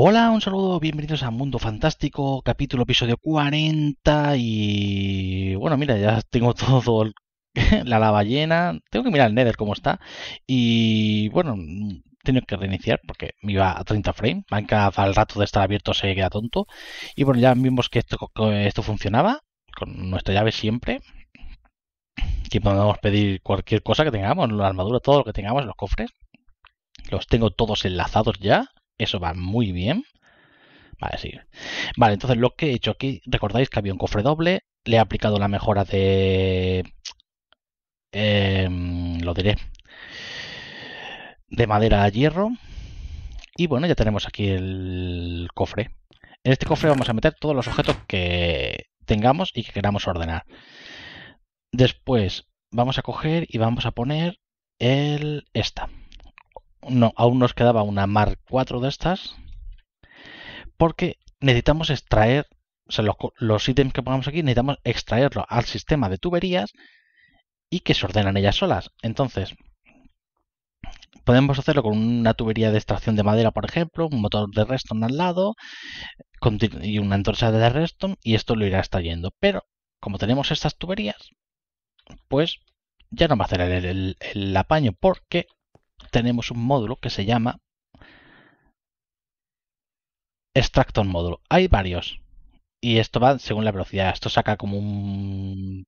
Hola, un saludo, bienvenidos a Mundo Fantástico, capítulo, episodio 40 y bueno, mira, ya tengo todo la lava llena, tengo que mirar el Nether cómo está y bueno, tengo que reiniciar porque me iba a 30 frames, al rato de estar abierto se queda tonto y bueno, ya vimos que esto, que esto funcionaba con nuestra llave siempre que podemos pedir cualquier cosa que tengamos, la armadura, todo lo que tengamos, los cofres los tengo todos enlazados ya eso va muy bien. Vale, sí. Vale, entonces lo que he hecho aquí, recordáis que había un cofre doble, le he aplicado la mejora de... Em, lo diré. De madera a hierro. Y bueno, ya tenemos aquí el cofre. En este cofre vamos a meter todos los objetos que tengamos y que queramos ordenar. Después vamos a coger y vamos a poner el esta no, aún nos quedaba una Mark 4 de estas, porque necesitamos extraer, o sea, los, ítems que pongamos aquí, necesitamos extraerlo al sistema de tuberías y que se ordenan ellas solas. Entonces, podemos hacerlo con una tubería de extracción de madera, por ejemplo, un motor de redstone al lado y una antorcha de redstone y esto lo irá extrayendo. Pero como tenemos estas tuberías, pues ya no va a hacer el, el, el apaño porque tenemos un módulo que se llama extractor módulo. Hay varios y esto va según la velocidad. Esto saca como un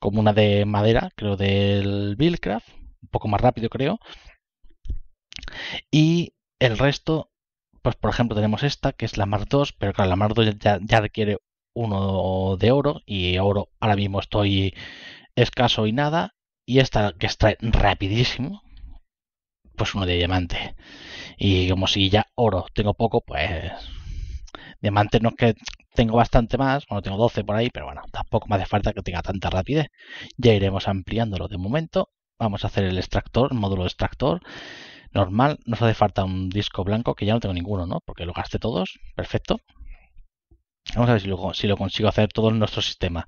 como una de madera, creo del Buildcraft, un poco más rápido creo. Y el resto, pues por ejemplo tenemos esta que es la Mark 2, pero claro, la Mark 2 ya, requiere uno de oro y oro ahora mismo estoy escaso y nada. Y esta que extrae rapidísimo, pues uno de diamante. Y como si ya oro tengo poco, pues diamantes no es que tengo bastante más, bueno, tengo 12 por ahí, pero bueno, tampoco me hace falta que tenga tanta rapidez. Ya iremos ampliándolo de momento. Vamos a hacer el extractor, el módulo extractor. Normal, nos hace falta un disco blanco, que ya no tengo ninguno, ¿no? Porque lo gasté todos, perfecto. Vamos a ver si lo, si lo consigo hacer todo en nuestro sistema.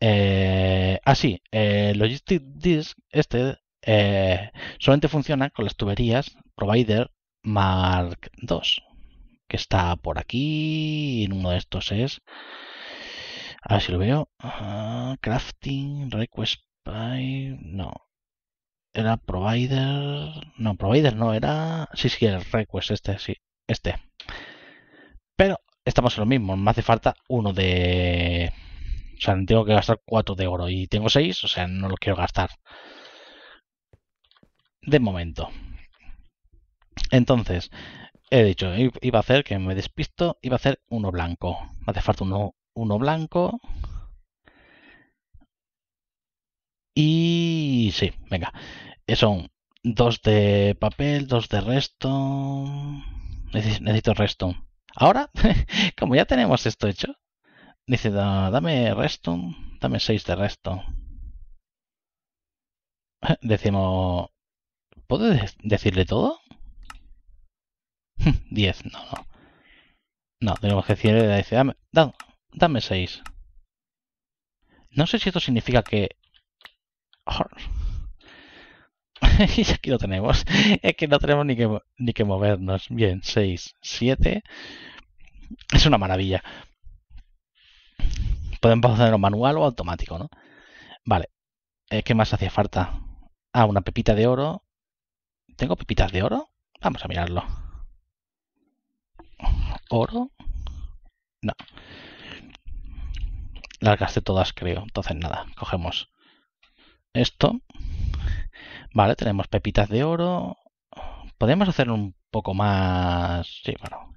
así, eh, ah, eh, Logistic Disk, este eh, solamente funciona con las tuberías Provider Mark 2 que está por aquí, en uno de estos es, a ver si lo veo, ah, crafting, request no, era provider, no, provider no, era, sí, sí, el request este, sí, este. Pero estamos en lo mismo, me hace falta uno de, o sea, tengo que gastar cuatro de oro y tengo seis, o sea, no lo quiero gastar de momento. Entonces, he dicho, iba a hacer que me despisto, iba a hacer uno blanco. Me hace falta uno, uno blanco. Y sí, venga. Son dos de papel, dos de resto. Necesito resto. Ahora, como ya tenemos esto hecho, dice, dame resto, dame seis de resto. Decimos, ¿Puedo decirle todo? 10, no, no. No, tenemos que decirle, dame, 6. No sé si esto significa que... y aquí lo tenemos. Es que no tenemos ni que, ni que movernos. Bien, 6, 7. Es una maravilla. Podemos hacerlo manual o automático, ¿no? Vale. Eh, ¿Qué más hacía falta? Ah, una pepita de oro. ¿Tengo pepitas de oro? Vamos a mirarlo. ¿Oro? No. Las gasté todas, creo. Entonces, nada, cogemos esto. Vale, tenemos pepitas de oro. Podemos hacer un poco más... Sí, bueno.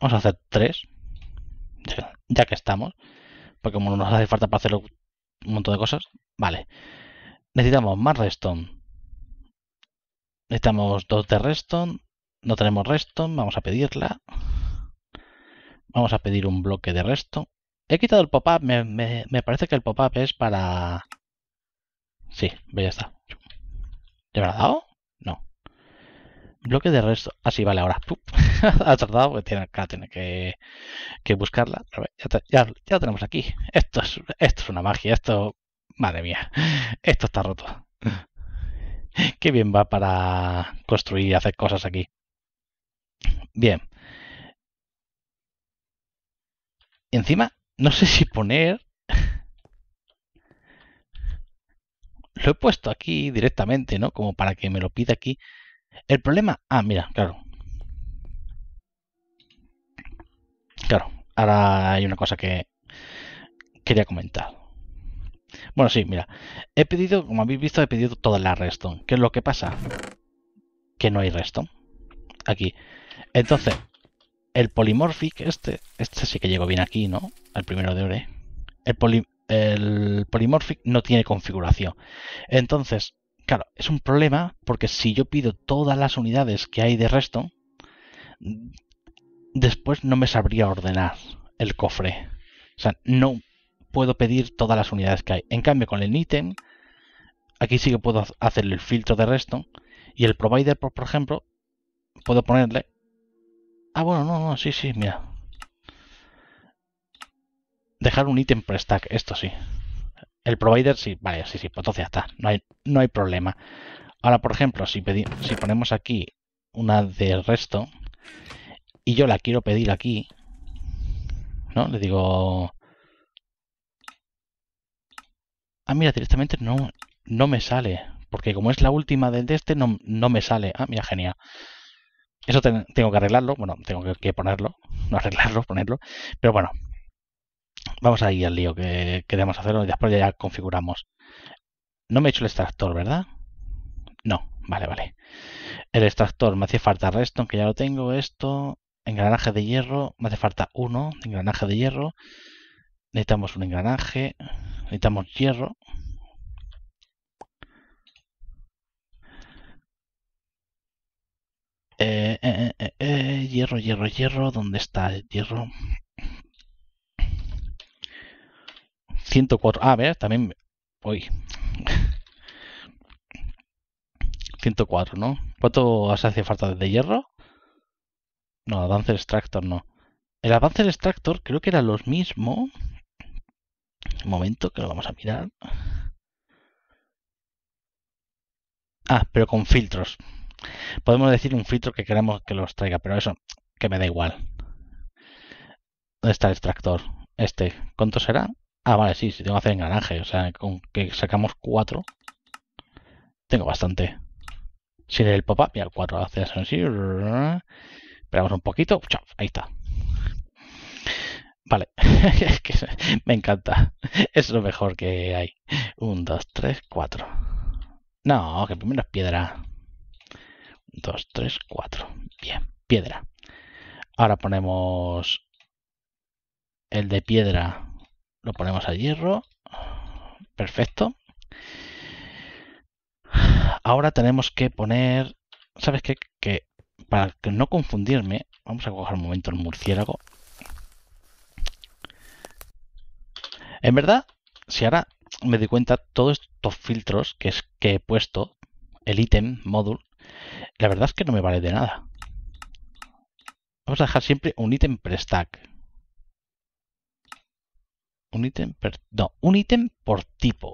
Vamos a hacer tres. Ya que estamos. Porque como nos hace falta para hacer un montón de cosas. Vale. Necesitamos más redstone. Necesitamos dos de reston No tenemos reston vamos a pedirla. Vamos a pedir un bloque de resto. He quitado el pop-up, me, parece que el pop-up es para... Sí, ya está. ¿Ya me ha dado? No. Bloque de resto Así, ah, vale, ahora. ha tardado, porque tiene, que, que, buscarla. Ya, la tenemos aquí. Esto es, esto es una magia, esto... Madre mía, esto está roto. Qué bien va para construir y hacer cosas aquí. Bien. Encima, no sé si poner... Lo he puesto aquí directamente, ¿no? Como para que me lo pida aquí. El problema... Ah, mira, claro. Claro, ahora hay una cosa que quería comentar. Bueno, sí, mira. He pedido, como habéis visto, he pedido toda la reston. ¿Qué es lo que pasa? Que no hay reston. Aquí. Entonces, el polymorphic, este, este sí que llegó bien aquí, ¿no? Al primero de ore. ¿eh? El, Polimorfic el polymorphic no tiene configuración. Entonces, claro, es un problema porque si yo pido todas las unidades que hay de reston, después no me sabría ordenar el cofre. O sea, no puedo pedir todas las unidades que hay. En cambio, con el ítem, aquí sí que puedo hacerle el filtro de resto. Y el provider, por, ejemplo, puedo ponerle... Ah, bueno, no, no, sí, sí, mira. Dejar un ítem por stack, esto sí. El provider sí, vale, sí, sí, pues entonces ya está, no hay, no hay problema. Ahora, por ejemplo, si, pedimos, si ponemos aquí una de resto y yo la quiero pedir aquí, ¿no? Le digo Ah, mira, directamente no, no me sale. Porque como es la última del de este, no, no me sale. Ah, mira, genial. Eso tengo que arreglarlo. Bueno, tengo que, ponerlo. No arreglarlo, ponerlo. Pero bueno. Vamos ahí al lío que queremos hacerlo y después ya configuramos. No me he hecho el extractor, ¿verdad? No, vale, vale. El extractor, me hace falta resto, que ya lo tengo. Esto, engranaje de hierro, me hace falta uno engranaje de hierro. Necesitamos un engranaje necesitamos hierro. Eh, eh, eh, hierro, hierro, hierro. ¿Dónde está el hierro? 104. a ver, también... Uy. 104, ¿no? ¿Cuánto hace falta de hierro? No, Advanced Extractor no. El del Extractor creo que era lo mismo momento, que lo vamos a mirar. Ah, pero con filtros. Podemos decir un filtro que queramos que los traiga, pero eso, que me da igual. ¿Dónde está el extractor? Este, ¿cuánto será? Ah, vale, sí, si tengo que hacer engranaje, o sea, con que sacamos cuatro tengo bastante. Sin el pop-up, y al 4 hace así, esperamos un poquito, ahí está. Vale, me encanta. Es lo mejor que hay. Un, dos, tres, cuatro. No, que primero es piedra. dos, tres, cuatro. Bien, piedra. Ahora ponemos el de piedra. Lo ponemos a hierro. Perfecto. Ahora tenemos que poner... ¿Sabes qué? Que para no confundirme, vamos a coger un momento el murciélago En verdad, si ahora me doy cuenta, todos estos filtros que, es, que he puesto, el ítem, módulo, la verdad es que no me vale de nada. Vamos a dejar siempre un ítem per stack. Un ítem un ítem por tipo.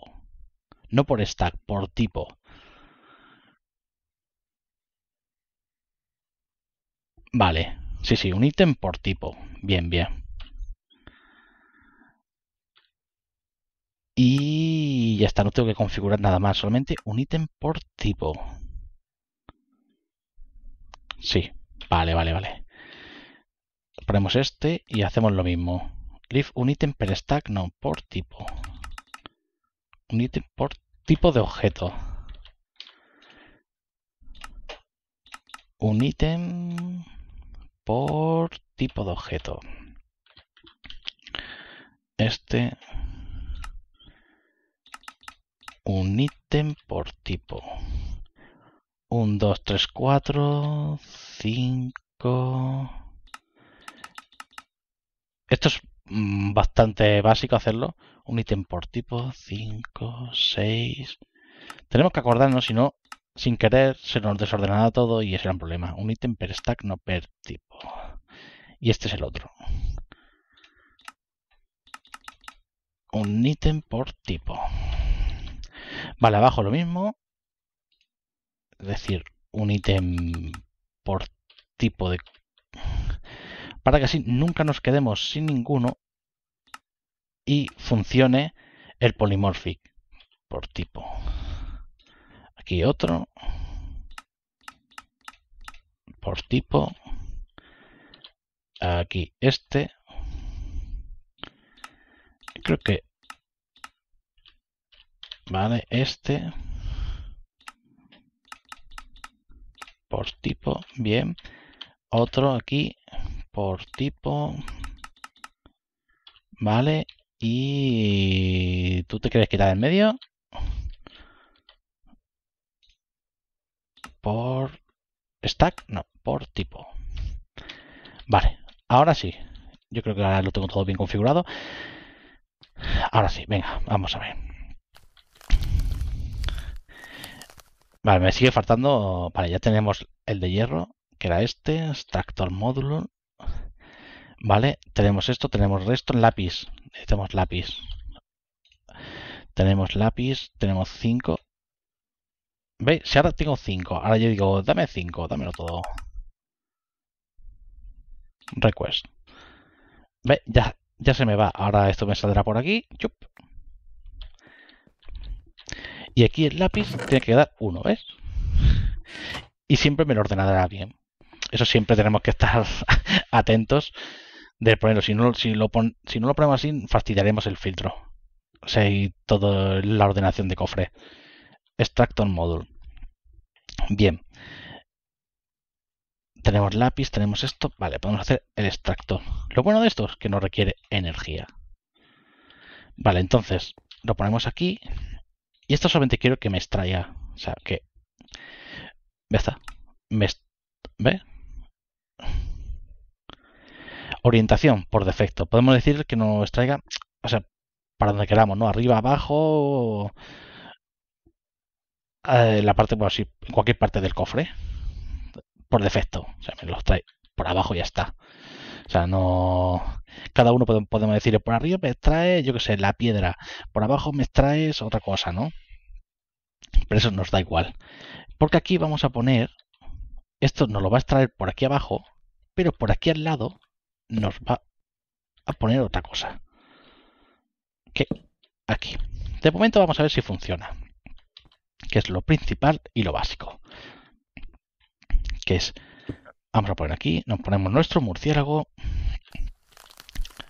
No por stack, por tipo. Vale. Sí, sí, un ítem por tipo. Bien, bien. Y ya está, no tengo que configurar nada más, solamente un ítem por tipo. Sí, vale, vale, vale. Ponemos este y hacemos lo mismo. Leave un ítem per stack, no, por tipo. Un ítem por tipo de objeto. Un ítem por tipo de objeto. Este un ítem por tipo. 1, 2, 3, 4, 5... Esto es mm, bastante básico hacerlo. Un ítem por tipo, 5, 6... Tenemos que acordarnos, si no, sin querer, se nos desordenará todo y ese era un problema. Un ítem per stack, no per tipo. Y este es el otro. Un ítem por tipo. Vale, abajo lo mismo. Es decir, un ítem por tipo de... Para que así nunca nos quedemos sin ninguno y funcione el polymorphic por tipo. Aquí otro. Por tipo. Aquí este. Creo que ¿vale? Este por tipo, bien. Otro aquí por tipo, ¿vale? Y tú te quieres quitar en medio por stack, no, por tipo. Vale, ahora sí. Yo creo que ahora lo tengo todo bien configurado. Ahora sí, venga, vamos a ver. Vale, me sigue faltando. Vale, ya tenemos el de hierro, que era este, extractor módulo. Vale, tenemos esto, tenemos resto, lápiz. Necesitamos lápiz. Tenemos lápiz, tenemos 5. ¿Veis? Si ahora tengo 5, ahora yo digo, dame 5, dámelo todo. Request. ¿Ve? Ya, ya se me va. Ahora esto me saldrá por aquí. Chup. Y aquí el lápiz tiene que quedar uno, ¿ves? Y siempre me lo ordenará bien. Eso siempre tenemos que estar atentos de ponerlo. Si no, lo lo ponemos así, fastidiaremos el filtro. O sea, y toda la ordenación de cofre. Extractor module. Bien. Tenemos lápiz, tenemos esto. Vale, podemos hacer el extracto. Lo bueno de esto es que no requiere energía. Vale, entonces lo ponemos aquí. Y esto solamente quiero que me extraiga. O sea, que... Me... ¿Ve? Orientación por defecto. Podemos decir que nos extraiga... O sea, para donde queramos, ¿no? Arriba, abajo... Eh, la parte, bueno, sí, cualquier parte del cofre. Por defecto. O sea, me lo trae por abajo ya está. O sea, no. Cada uno podemos, decir, por arriba me trae, yo qué sé, la piedra, por abajo me extraes otra cosa, ¿no? Pero eso nos da igual. Porque aquí vamos a poner, esto nos lo va a extraer por aquí abajo, pero por aquí al lado nos va a poner otra cosa. Que aquí. De momento vamos a ver si funciona. Que es lo principal y lo básico. Que es Vamos a poner aquí, nos ponemos nuestro murciélago.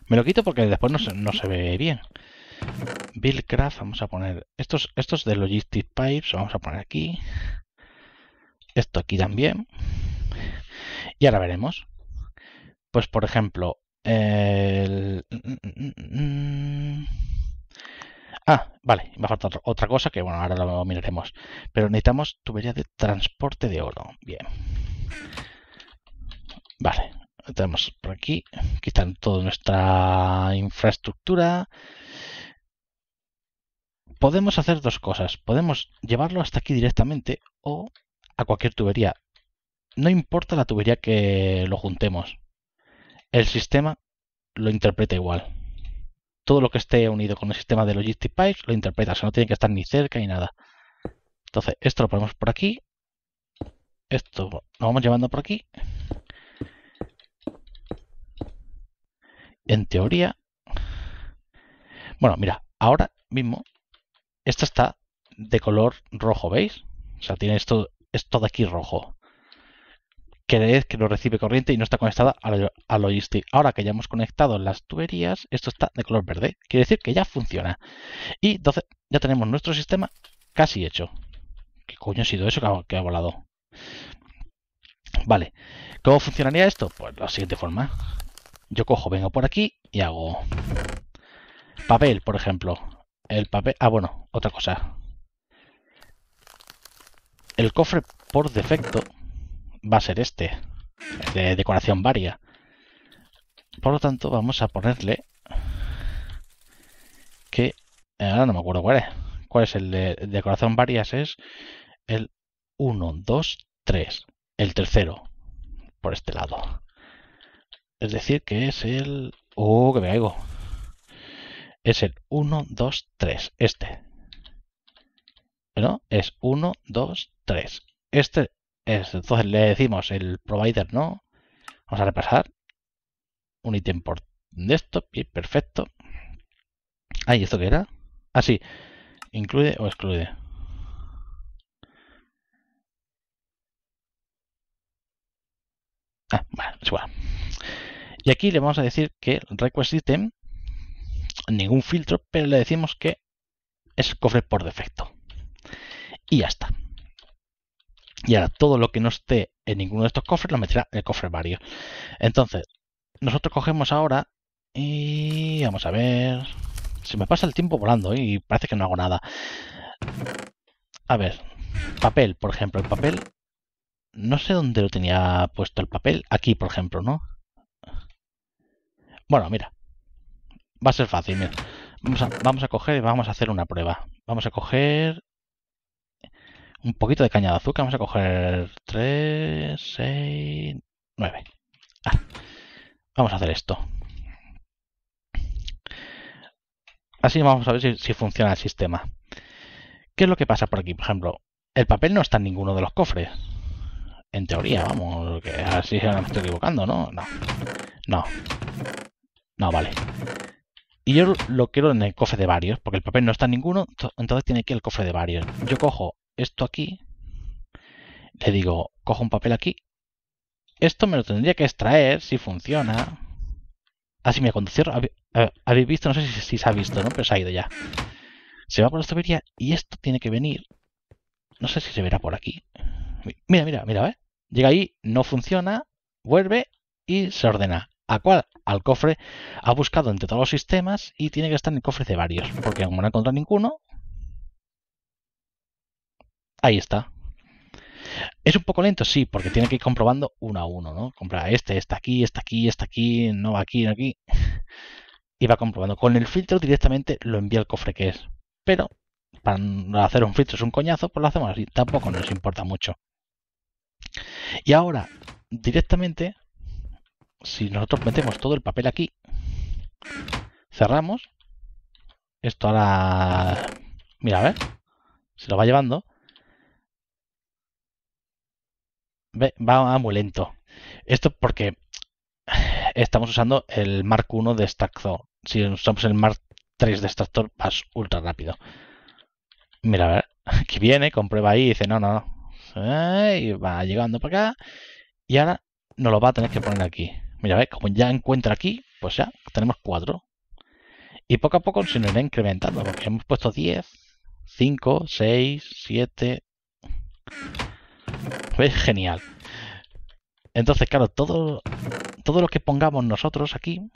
Me lo quito porque después no se, ve bien. Buildcraft, vamos a poner estos, estos de Logistic Pipes, vamos a poner aquí. Esto aquí también. Y ahora veremos. Pues por ejemplo, el... Mm, mm, mm, ah, vale, me faltar otra cosa que bueno, ahora lo miraremos. Pero necesitamos tubería de transporte de oro. Bien. Vale, tenemos por aquí, aquí está toda nuestra infraestructura. Podemos hacer dos cosas. Podemos llevarlo hasta aquí directamente o a cualquier tubería. No importa la tubería que lo juntemos. El sistema lo interpreta igual. Todo lo que esté unido con el sistema de Logistic Pipes lo interpreta. O sea, no tiene que estar ni cerca ni nada. Entonces, esto lo ponemos por aquí. Esto lo vamos llevando por aquí. en teoría... Bueno, mira, ahora mismo esta está de color rojo, ¿veis? O sea, tiene esto, es todo aquí rojo. Queréis que no recibe corriente y no está conectada al Logistic. Ahora que ya hemos conectado las tuberías, esto está de color verde. Quiere decir que ya funciona. Y entonces ya tenemos nuestro sistema casi hecho. ¿Qué coño ha sido eso que que ha volado? Vale. ¿Cómo funcionaría esto? Pues de la siguiente forma yo cojo, vengo por aquí y hago papel, por ejemplo. El papel... Ah, bueno, otra cosa. El cofre por defecto va a ser este, de decoración varia. Por lo tanto, vamos a ponerle que... Eh, ahora no me acuerdo cuál es. ¿Cuál es el de decoración varias? Es el 1, 2, 3. El tercero, por este lado. Es decir, que es el... ¡Oh, que me caigo! Es el 1, 2, 3. Este. ¿No? Es 1, 2, 3. Este es... Entonces le decimos el provider no. Vamos a repasar. Un ítem por desktop. Bien, perfecto. Ahí, esto qué era? Ah, sí. Incluye o excluye. Ah, bueno, es igual. Y aquí le vamos a decir que request ningún filtro, pero le decimos que es cofre por defecto. Y ya está. Y ahora todo lo que no esté en ninguno de estos cofres lo meterá el cofre varios Entonces, nosotros cogemos ahora y vamos a ver. Se me pasa el tiempo volando ¿eh? y parece que no hago nada. A ver, papel, por ejemplo. El papel, no sé dónde lo tenía puesto el papel. Aquí, por ejemplo, ¿no? Bueno, mira. Va a ser fácil, Vamos a, coger y vamos a hacer una prueba. Vamos a coger un poquito de caña de azúcar. Vamos a coger 3, 6, 9. vamos a hacer esto. Así vamos a ver si, funciona el sistema. ¿Qué es lo que pasa por aquí? Por ejemplo, el papel no está en ninguno de los cofres. En teoría, vamos, así me estoy equivocando, ¿no? No. No. No, vale. Y yo lo quiero en el cofre de varios, porque el papel no está en ninguno, entonces tiene que ir el cofre de varios. Yo cojo esto aquí, le digo, cojo un papel aquí. Esto me lo tendría que extraer si funciona. Así ah, me ha eh, habéis visto, no sé si, se ha visto, ¿no? Pero se ha ido ya. Se va por la tubería y esto tiene que venir. No sé si se verá por aquí. Mira, mira, mira, ¿eh? Llega ahí, no funciona, vuelve y se ordena. ¿A cuál? Al cofre. Ha buscado entre todos los sistemas y tiene que estar en el cofre de varios. Porque como no ha encontrado ninguno... Ahí está. ¿Es un poco lento? Sí, porque tiene que ir comprobando uno a uno, ¿no? Compra este, está aquí, está aquí, está aquí, no va aquí, no aquí. Y va comprobando. Con el filtro directamente lo envía al cofre que es. Pero para hacer un filtro es un coñazo, pues lo hacemos así. Tampoco nos importa mucho. Y ahora, directamente, si nosotros metemos todo el papel aquí, cerramos, esto ahora, mira, a ver, se lo va llevando, va muy lento. Esto porque estamos usando el Mark 1 de Si usamos el Mark 3 de Extractor, vas ultra rápido. Mira, a ver, aquí viene, comprueba ahí y dice, no, no, no. Eh, y va llegando para acá. Y ahora nos lo va a tener que poner aquí. Mira, ¿ves? como ya encuentra aquí, pues ya tenemos 4. Y poco a poco se nos va incrementando, porque hemos puesto 10, 5, 6, 7... ¿Ves? Genial. Entonces, claro, todo, todo lo que pongamos nosotros aquí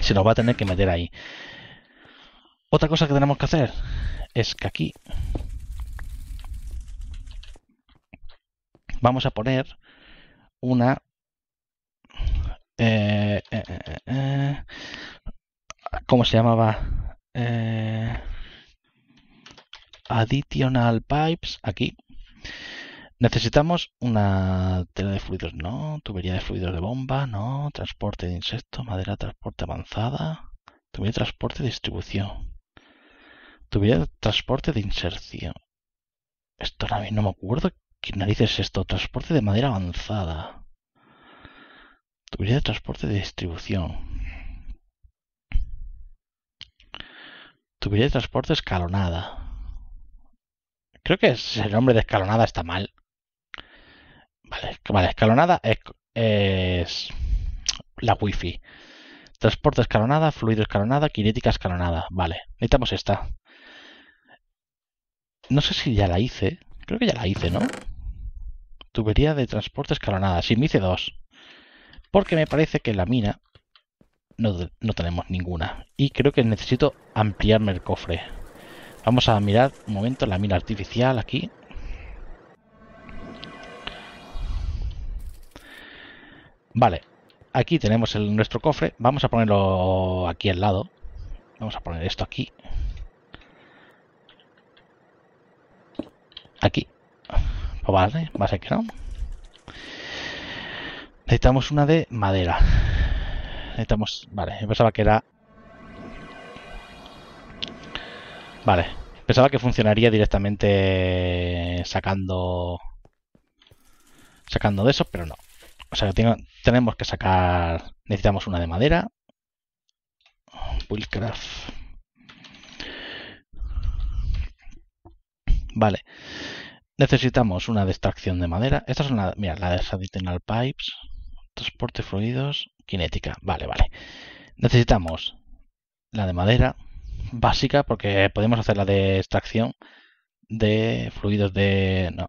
se nos va a tener que meter ahí. Otra cosa que tenemos que hacer es que aquí vamos a poner una eh, eh, eh, eh, ¿Cómo se llamaba? additional pipes. Aquí. Necesitamos una tela de fluidos, no. Tubería de fluidos de bomba, no. Transporte de insecto, madera, transporte avanzada. Tubería de transporte de distribución. Tubería de transporte de inserción. Esto a mí no me acuerdo. ¿Qué narices es esto? Transporte de madera avanzada. Tubería de transporte de distribución. Tubería de transporte escalonada. Creo que el nombre de escalonada está mal. Vale, escalonada es, la wifi. Transporte escalonada, fluido escalonada, kinética escalonada. Vale, necesitamos esta. No sé si ya la hice. Creo que ya la hice, ¿no? Tubería de transporte escalonada. Sí, me hice dos porque me parece que la mina no, tenemos ninguna y creo que necesito ampliarme el cofre. Vamos a mirar un momento la mina artificial aquí. Vale, aquí tenemos nuestro cofre. Vamos a ponerlo aquí al lado. Vamos a poner esto aquí. Aquí. Vale, va a ser que no. Necesitamos una de madera. Necesitamos... Vale, pensaba que era... Vale, pensaba que funcionaría directamente sacando... Sacando de eso, pero no. O sea, tenemos que sacar... Necesitamos una de madera. Willcraft Vale. Necesitamos una de extracción de madera. Estas son la... Mira, la de Pipes. Transporte fluidos, kinética, Vale, vale. Necesitamos la de madera básica porque podemos hacer la de extracción de fluidos de... No.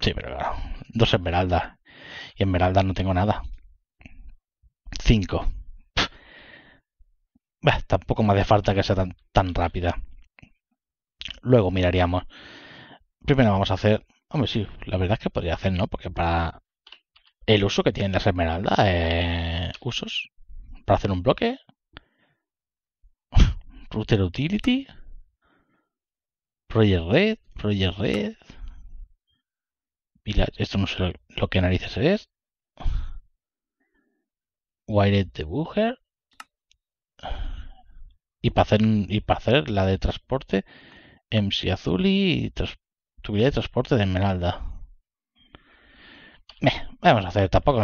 Sí, pero claro. Dos esmeraldas. Y esmeraldas no tengo nada. Cinco. Bah, tampoco me hace falta que sea tan, tan rápida. Luego miraríamos. Primero vamos a hacer... Hombre, sí, la verdad es que podría hacer, ¿no? Porque para el uso que tienen las esmeralda. Eh, usos. Para hacer un bloque. Router Utility. Project Red. Project Red. y Esto no sé lo que narices es. Wired Debugger. Y para hacer, y para hacer la de transporte. MC azul y tubería de transporte de esmeralda eh, vamos a hacer, tampoco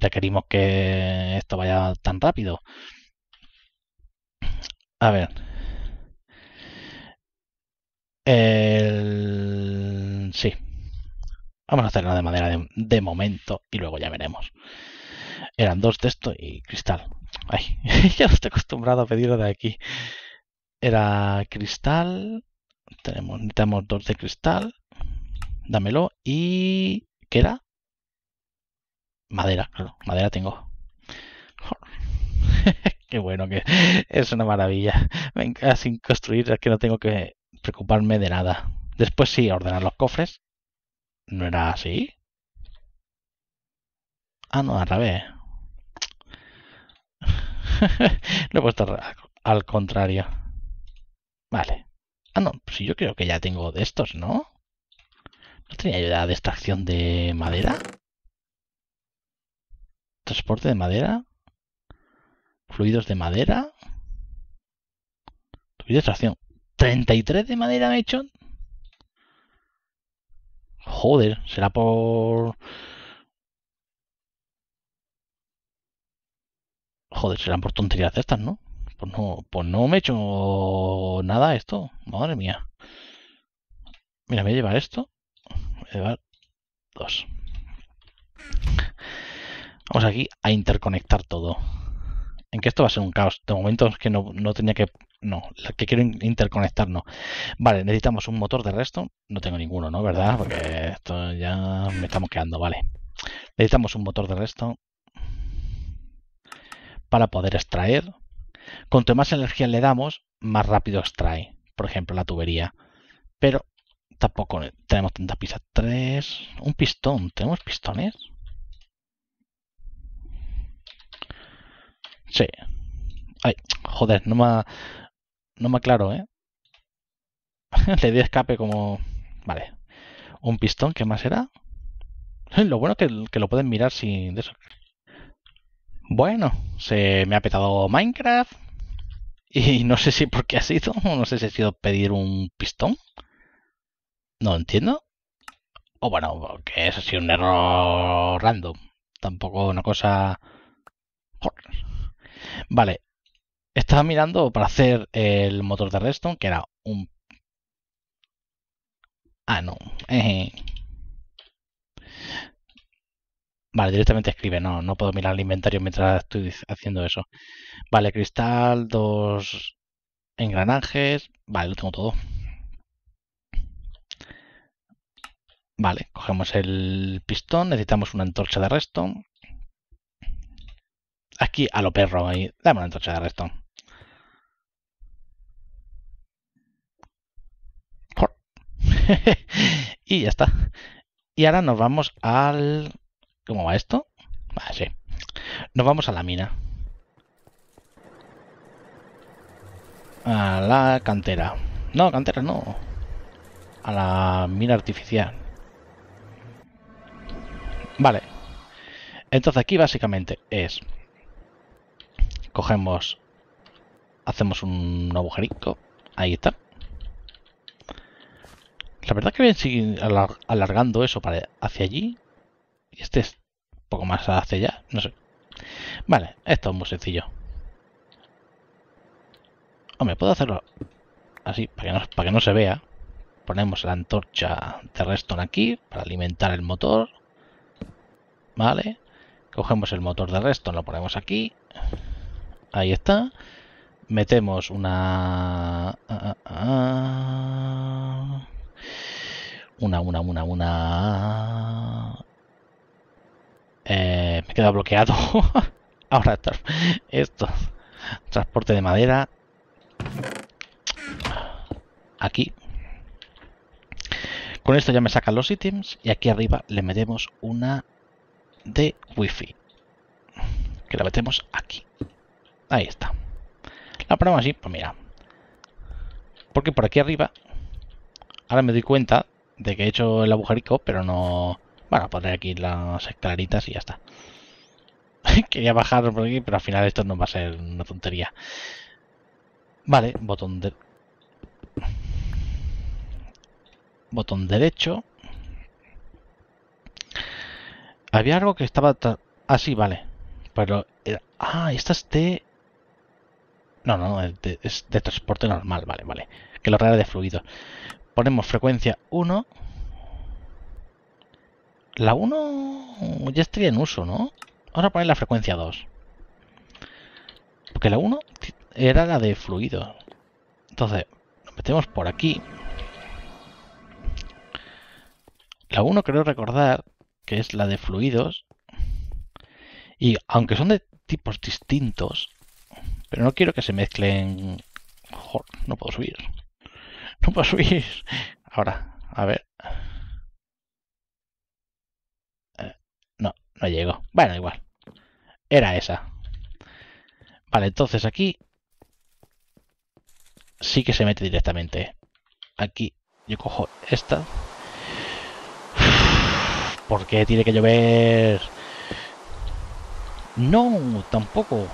requerimos que esto vaya tan rápido. A ver. Sí. Vamos a hacerlo de manera de, momento y luego ya veremos. Eran dos de esto y cristal. Ay, ya estoy acostumbrado a pedirlo de aquí. Era cristal. Tenemos, necesitamos dos de cristal. Dámelo. ¿Y qué era? Madera, claro, madera tengo. Qué bueno que es una maravilla. Venga, sin construir es que no tengo que preocuparme de nada. Después sí, ordenar los cofres. ¿No era así? Ah, no, al revés. Lo he puesto al contrario. Vale. Ah, no, pues yo creo que ya tengo de estos, ¿no? ¿No tenía ayuda de extracción de madera? transporte de madera, fluidos de madera, fluido de extracción. 33 de madera me he hecho. Joder, será por. Joder, serán por tonterías estas, ¿no? Pues no, pues no me he hecho nada esto. Madre mía. Mira, me voy a llevar esto. Voy a llevar dos. Vamos aquí a interconectar todo. En que esto va a ser un caos. De momento es que no, tenía que... No, que quiero interconectar no. Vale, necesitamos un motor de resto. No tengo ninguno, ¿no? ¿Verdad? Porque esto ya me estamos quedando, vale. Necesitamos un motor de resto para poder extraer. Cuanto más energía le damos, más rápido extrae. Por ejemplo, la tubería. Pero tampoco tenemos tanta pisa. Tres. Un pistón. ¿Tenemos pistones? Sí. Ay, joder, no me, no me aclaro, ¿eh? Le di escape como... Vale. Un pistón, ¿qué más era? Lo bueno que, que lo pueden mirar sin... De Bueno, se me ha petado Minecraft. Y no sé si por qué ha sido. No sé si ha sido pedir un pistón. No entiendo. O bueno, que eso ha sido un error random. Tampoco una cosa... Vale, estaba mirando para hacer el motor de Redstone, que era un... Ah, no. Vale, directamente escribe, no, no puedo mirar el inventario mientras estoy haciendo eso. Vale, cristal, dos engranajes, vale, lo tengo todo. Vale, cogemos el pistón, necesitamos una antorcha de redstone aquí a lo perro ahí. Dame una antorcha de resto. y ya está. Y ahora nos vamos al... ¿Cómo va esto? Ah, sí. Nos vamos a la mina. A la cantera. No, cantera no. A la mina artificial. Vale. Entonces aquí básicamente es Cogemos, hacemos un agujerico, ahí está. La verdad que voy a seguir alargando eso para hacia allí. Y este es un poco más hacia allá, no sé. Vale, esto es muy sencillo. Hombre, puedo hacerlo así, para que no, para que no se vea. Ponemos la antorcha de Reston aquí para alimentar el motor. Vale. Cogemos el motor de Reston, lo ponemos aquí. Ahí está. Metemos una... Ah, ah, ah. Una, una, una, una... Eh, me queda bloqueado. Ahora Esto. Transporte de madera. Aquí. Con esto ya me sacan los ítems y aquí arriba le metemos una de wifi. Que la metemos aquí. Ahí está. La prueba así, pues mira. Porque por aquí arriba, ahora me doy cuenta de que he hecho el agujerico, pero no... Bueno, pondré aquí las claritas y ya está. Quería bajarlo por aquí, pero al final esto no va a ser una tontería. Vale, botón de... Botón derecho. Había algo que estaba... Así, ah, vale. Pero... Eh, ah, esta es de... No, no, no, es de, transporte normal, vale, vale. Que lo rara de fluidos. Ponemos frecuencia 1. La 1 ya estaría en uso, ¿no? Ahora poner la frecuencia 2. Porque la 1 era la de fluidos. Entonces, nos metemos por aquí. La 1 creo recordar que es la de fluidos. Y aunque son de tipos distintos, pero no quiero que se mezclen... no puedo subir. No puedo subir. Ahora, a ver. Eh, no, no llego. Bueno, igual. Era esa. Vale, entonces aquí sí que se mete directamente. Aquí yo cojo esta. ¿Por qué tiene que llover. No, tampoco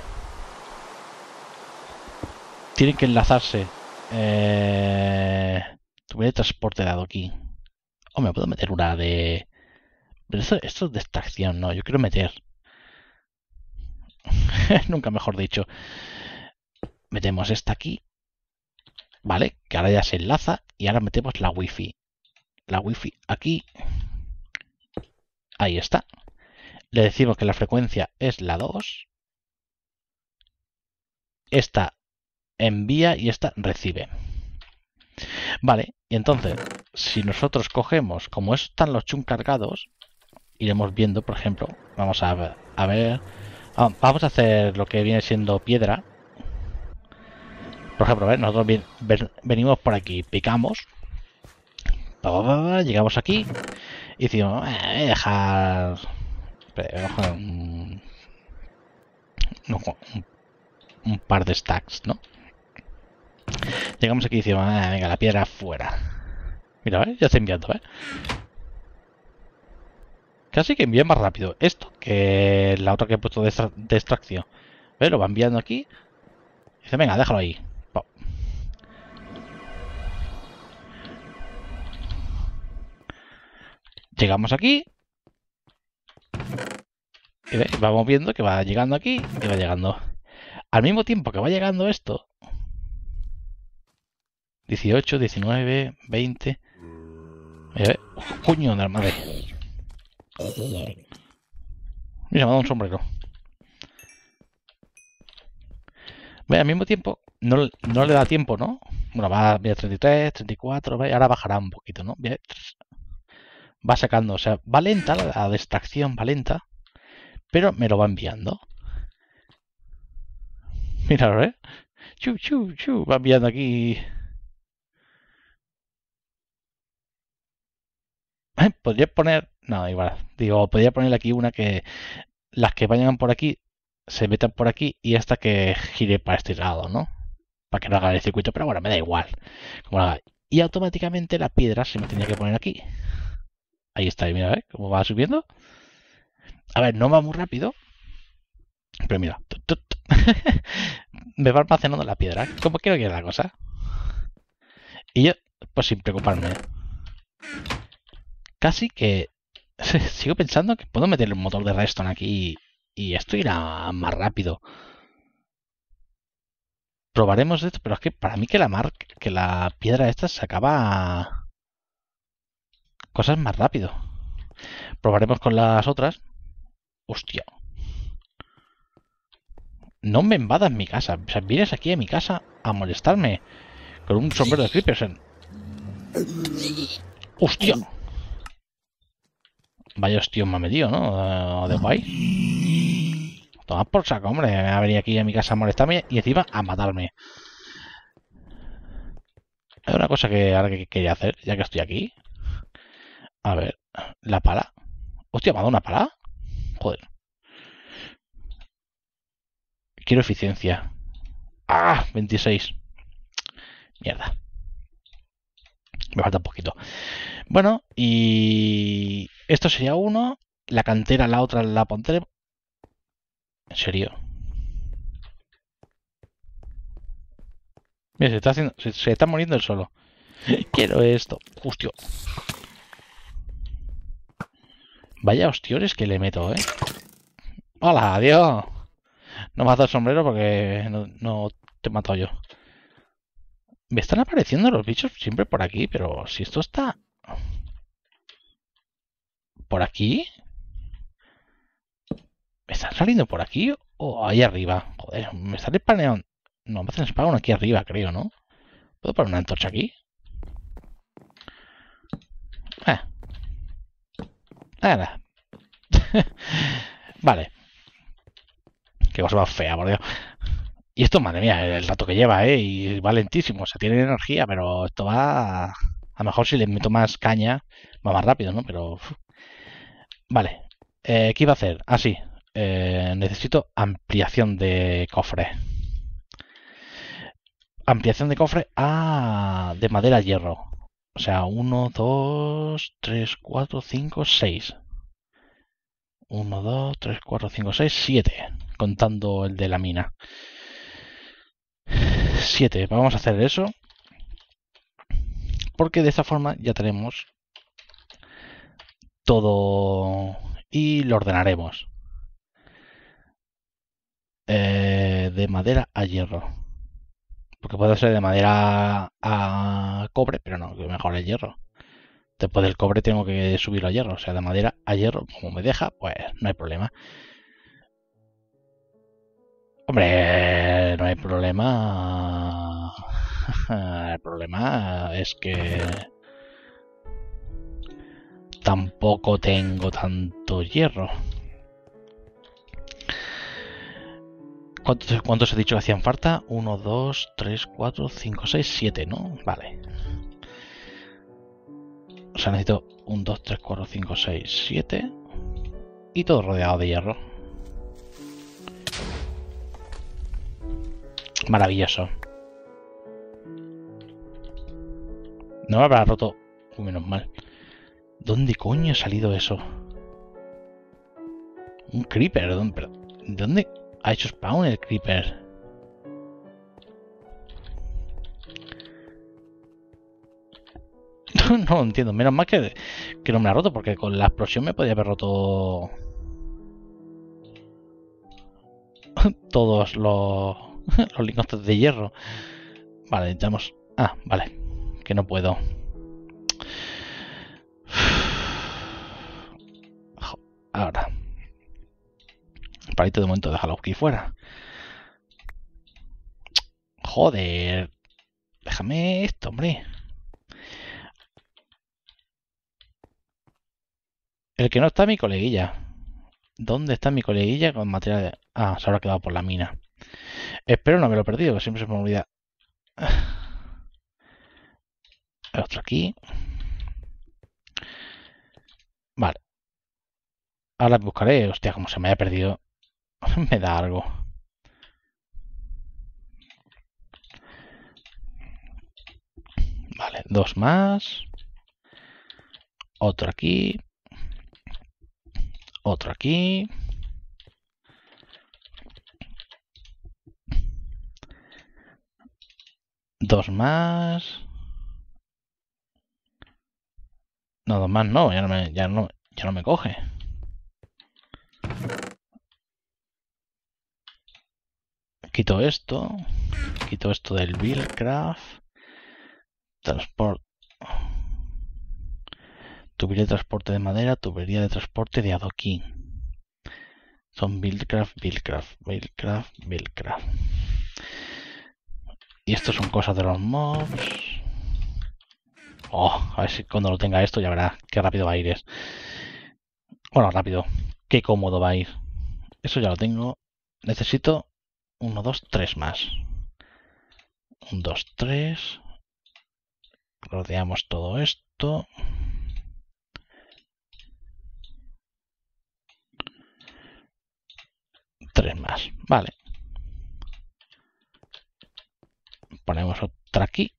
tienen que enlazarse. Eh, tuve transporte dado aquí. O me puedo meter una de. Pero esto, es de extracción, no. Yo quiero meter. Nunca mejor dicho. Metemos esta aquí. Vale, que ahora ya se enlaza. Y ahora metemos la wifi. La wifi aquí. Ahí está. Le decimos que la frecuencia es la 2. Esta envía y esta recibe. Vale, y entonces, si nosotros cogemos, como están los chun cargados, iremos viendo, por ejemplo, vamos a ver, a ver, ah, vamos a hacer lo que viene siendo piedra. Por ejemplo, nosotros venimos por aquí, picamos, llegamos aquí y decimos, eh, voy a dejar... un par de stacks, ¿no? Llegamos aquí y dice, ah, venga, la piedra fuera. Mira, ¿eh? ya está enviando, ¿eh? Casi que envía más rápido esto que la otra que he puesto de, extracción. Lo va enviando aquí. Y dice, venga, déjalo ahí. Llegamos aquí. Y vamos viendo que va llegando aquí y va llegando. Al mismo tiempo que va llegando esto, 18, 19, 20. Coño de la me ha dado un sombrero. Ve, al mismo tiempo, no, le da tiempo, ¿no? Bueno, va a 33, 34, ahora bajará un poquito, ¿no? Va sacando, o sea, va lenta, la distracción va lenta, pero me lo va enviando. Mira, ¿eh? Chu, chu, chu, va enviando aquí Podría poner. No, igual. Digo, podría ponerle aquí una que. Las que vayan por aquí se metan por aquí y hasta que gire para este lado, ¿no? Para que no haga el circuito, pero bueno, me da igual. Y automáticamente la piedra se me tenía que poner aquí. Ahí está, mira, ¿eh? Cómo va subiendo. A ver, no va muy rápido. Pero mira. me va almacenando la piedra. Como quiero que la cosa. Y yo, pues sin preocuparme casi que sigo pensando que puedo meter un motor de Redstone aquí y, esto irá más rápido. Probaremos esto, pero es que para mí que la que la piedra esta se acaba cosas más rápido. Probaremos con las otras. Hostia. No me invadas mi casa. O sea, vienes aquí a mi casa a molestarme con un sombrero de creepers. Hostia. Vaya hostia me ha metido, ¿no? De guay. Toma por saco, hombre. Me ha aquí a mi casa a molestarme y encima a matarme. Hay una cosa que ahora que quería hacer, ya que estoy aquí. A ver, la pala. Hostia, ¿me ha dado una pala? Joder. Quiero eficiencia. ¡Ah! 26. Mierda. Me falta un poquito. Bueno, y esto sería uno, la cantera la otra la pondré... En serio. Mira, se está, muriendo el solo. Quiero esto. justo. Vaya hostiores que le meto, ¿eh? ¡Hola! ¡Adiós! No me el sombrero porque no, te mato yo. Me están apareciendo los bichos siempre por aquí, pero si esto está por aquí? ¿Me están saliendo por aquí o ahí arriba? Joder, me están spawn. No, me hacen spawn aquí arriba, creo, ¿no? ¿Puedo poner una antorcha aquí? Ah. Nada. vale. Qué cosa más fea, por Dios. Y esto, madre mía, el rato que lleva, ¿eh? Y va lentísimo. O sea, tiene energía, pero esto va... A lo mejor si le meto más caña va más rápido, ¿no? Pero Vale. Eh, ¿Qué iba a hacer? Ah, sí, eh, necesito ampliación de cofre. Ampliación de cofre ah, de madera a hierro. O sea, 1, 2, 3, 4, 5, 6. 1, 2, 3, 4, 5, 6, 7. Contando el de la mina. 7. Vamos a hacer eso. Porque de esta forma ya tenemos todo y lo ordenaremos. Eh, de madera a hierro. Porque puede ser de madera a cobre, pero no, mejor el hierro. Después del cobre tengo que subirlo a hierro. O sea, de madera a hierro, como me deja, pues no hay problema. Hombre, no hay problema. el problema es que tampoco tengo tanto hierro. ¿Cuántos, he dicho que hacían falta? 1, 2, 3, 4, 5, 6, 7, ¿no? Vale. O sea, necesito 1, 2, 3, 4, 5, 6, 7. Y todo rodeado de hierro. Maravilloso. No me habrá roto. Uy, menos mal. ¿Dónde coño ha salido eso? Un creeper, ¿dónde, ¿dónde ha hecho spawn el creeper? no lo entiendo. Menos mal que, que, no me ha roto, porque con la explosión me podía haber roto todos los, los lingotes de hierro. Vale, necesitamos. Ah, vale. Que no puedo. ahora. Parito de momento déjalo aquí fuera. Joder. Déjame esto, hombre. El que no está mi coleguilla. ¿Dónde está mi coleguilla con material de... Ah, se habrá quedado por la mina. Espero no haberlo perdido, que siempre se me olvida. El ah. otro aquí. Ahora buscaré. Hostia, como se me ha perdido. me da algo. Vale, dos más. Otro aquí. Otro aquí. Dos más. No, dos más no, ya no, ya no me coge. Quito esto. Quito esto del Buildcraft. Transport. Tubería de transporte de madera, tubería de transporte de adoquín. Son Buildcraft, Buildcraft, Buildcraft, Buildcraft. Y esto son cosas de los mobs. Oh, a ver si cuando lo tenga esto ya verá qué rápido va a ir. Bueno, rápido. Qué cómodo va a ir. Eso ya lo tengo. Necesito 1, 2, 3 más. 1, 2, 3. Rodeamos todo esto. 3 más. Vale. Ponemos otra aquí.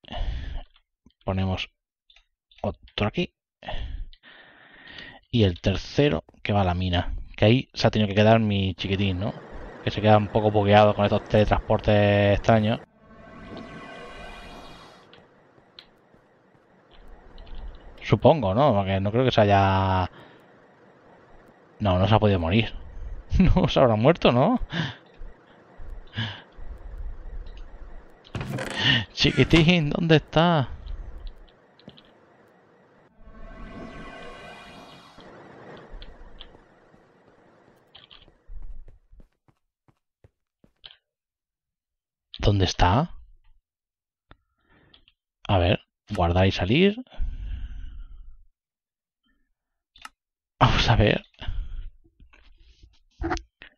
Ponemos otro aquí. Y el tercero que va a la mina. Que ahí se ha tenido que quedar mi chiquitín, ¿no? se queda un poco bugueado con estos teletransportes extraños. Supongo, ¿no? Porque no creo que se haya... No, no se ha podido morir. No, se habrá muerto, ¿no? Chiquitín, ¿dónde está? ¿Dónde está? A ver, guardar y salir. Vamos a ver.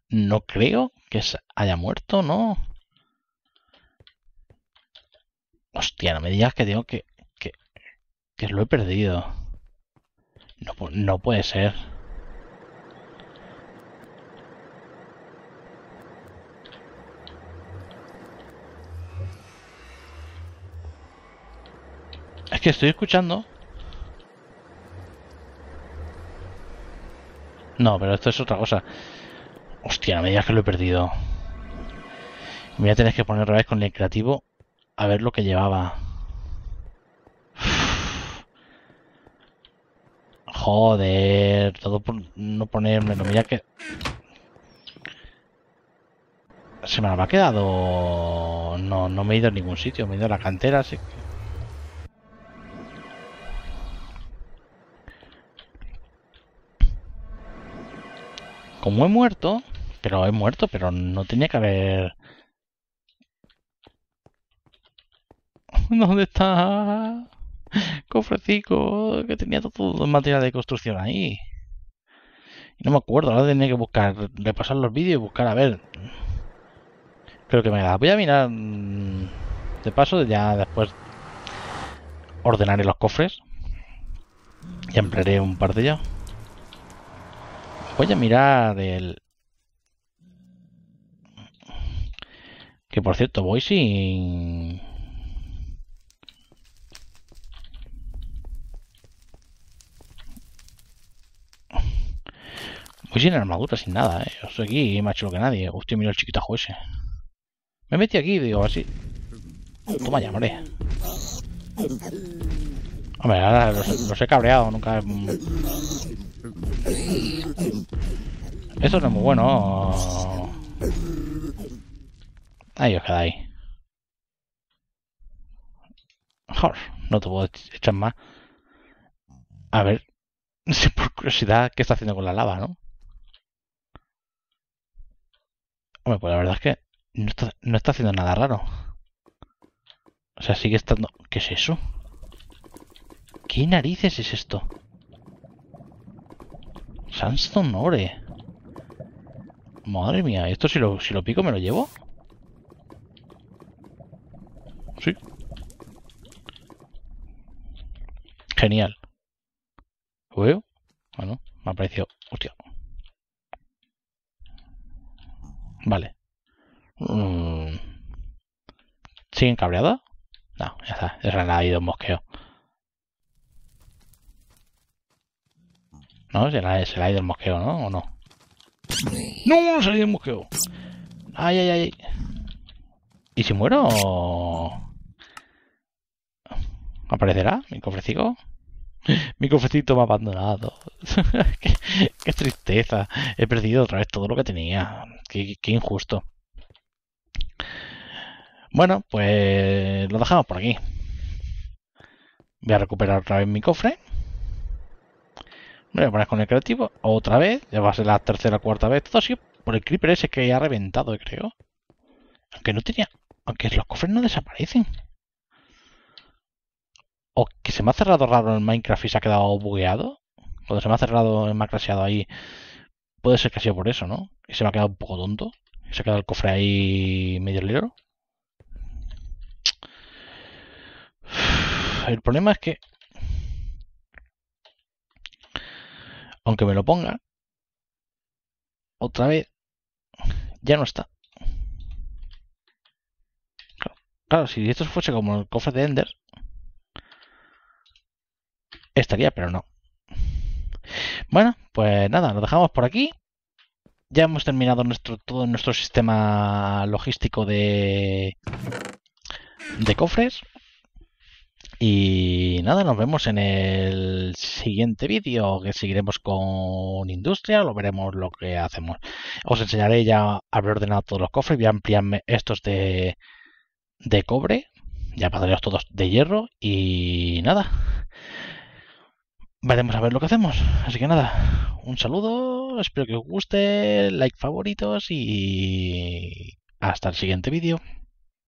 No creo que se haya muerto, ¿no? Hostia, no me digas que digo que... que, que lo he perdido. No, no puede ser. Es que estoy escuchando. No, pero esto es otra cosa. Hostia, no me digas que lo he perdido. Me voy a tener que poner otra vez con el creativo a ver lo que llevaba. Joder, todo por no ponerme Mira que... Se me ha quedado... No, no me he ido a ningún sitio. Me he ido a la cantera, así que... como he muerto, pero he muerto, pero no tenía que haber... ¿Dónde está? Cofrecico, que tenía todo el material de construcción ahí. no me acuerdo, ahora tenía que buscar, repasar los vídeos y buscar a ver. Creo que me da. Voy a mirar mm, de paso, ya después ordenaré los cofres. Y ampliaré un par de ellos voy a mirar el... Que por cierto, voy sin... Voy sin armadura, sin nada, ¿eh? estoy aquí más chulo que nadie. Hostia, mira el chiquitajo ese. Me metí aquí, digo, así. Toma ya, hombre. Hombre, ahora los, los he cabreado, nunca... Eso no es muy bueno. Ahí os quedáis. no te puedo echar más. A ver, si por curiosidad, ¿qué está haciendo con la lava, no? Hombre, pues la verdad es que no está haciendo nada raro. O sea, sigue estando... ¿Qué es eso? ¿Qué narices es esto? Sandstone Ore. Madre mía, ¿esto si lo, si lo pico me lo llevo? Sí. Genial. ¿Lo veo? Bueno, ah, me ha parecido... Hostia. Vale. Mm. ¿Siguen cabreadas? No, ya está. es la ha ido un mosqueo. ¿No? Se la, ha ido el mosqueo, ¿no? ¿O no? ¡No! ¡Se la ha el mosqueo! ¡Ay, ay, ay! ¿Y si muero? ¿Aparecerá mi cofrecito? Mi cofrecito me ha abandonado. qué, tristeza! He perdido otra vez todo lo que tenía. qué injusto! Bueno, pues lo dejamos por aquí. Voy a recuperar otra vez mi cofre voy a con el creativo otra vez. Ya va a ser la tercera o cuarta vez. Todo ha por el creeper ese que ha reventado, creo. Aunque no tenía... Aunque los cofres no desaparecen. O que se me ha cerrado raro en Minecraft y se ha quedado bugueado. Cuando se me ha cerrado, el macraseado ahí. Puede ser que ha sido por eso, ¿no? Y se me ha quedado un poco tonto. Y se ha quedado el cofre ahí medio ligero. El problema es que aunque me lo ponga, otra vez, ya no está. Claro, si esto fuese como el cofre de Ender, estaría, pero no. Bueno, pues nada, lo dejamos por aquí. Ya hemos terminado nuestro, todo nuestro sistema logístico de, de cofres. Y nada, nos vemos en el siguiente vídeo que seguiremos con industria, lo veremos lo que hacemos. Os enseñaré ya haber ordenado todos los cofres, voy a ampliarme estos de, de cobre, ya pasaréos todos de hierro y nada. Veremos a ver lo que hacemos. Así que nada, un saludo, espero que os guste, like favoritos y hasta el siguiente vídeo.